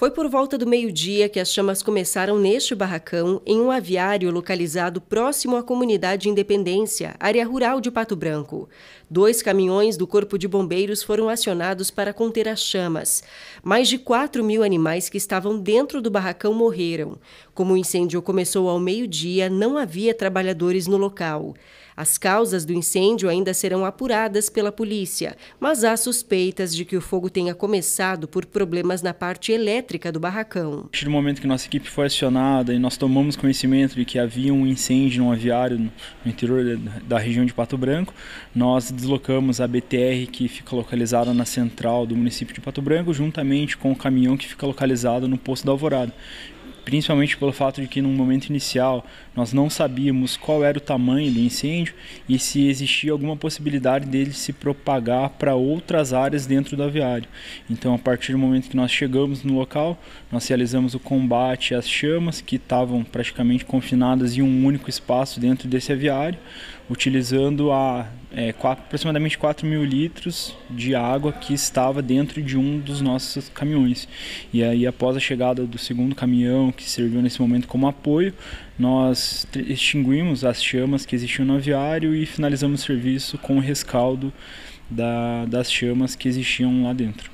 Foi por volta do meio-dia que as chamas começaram neste barracão, em um aviário localizado próximo à comunidade Independência, área rural de Pato Branco. Dois caminhões do Corpo de Bombeiros foram acionados para conter as chamas. Mais de 4 mil animais que estavam dentro do barracão morreram. Como o incêndio começou ao meio-dia, não havia trabalhadores no local. As causas do incêndio ainda serão apuradas pela polícia, mas há suspeitas de que o fogo tenha começado por problemas na parte elétrica elétrica do barracão. A partir do momento que nossa equipe foi acionada e nós tomamos conhecimento de que havia um incêndio num aviário no interior da região de Pato Branco, nós deslocamos a BTR que fica localizada na central do município de Pato Branco, juntamente com o caminhão que fica localizado no posto da Alvorada principalmente pelo fato de que no momento inicial nós não sabíamos qual era o tamanho do incêndio e se existia alguma possibilidade dele se propagar para outras áreas dentro do aviário. Então, a partir do momento que nós chegamos no local, nós realizamos o combate às chamas que estavam praticamente confinadas em um único espaço dentro desse aviário, utilizando a, é, quatro, aproximadamente 4 mil litros de água que estava dentro de um dos nossos caminhões. E aí, após a chegada do segundo caminhão, que serviu nesse momento como apoio, nós extinguimos as chamas que existiam no aviário e finalizamos o serviço com o rescaldo da, das chamas que existiam lá dentro.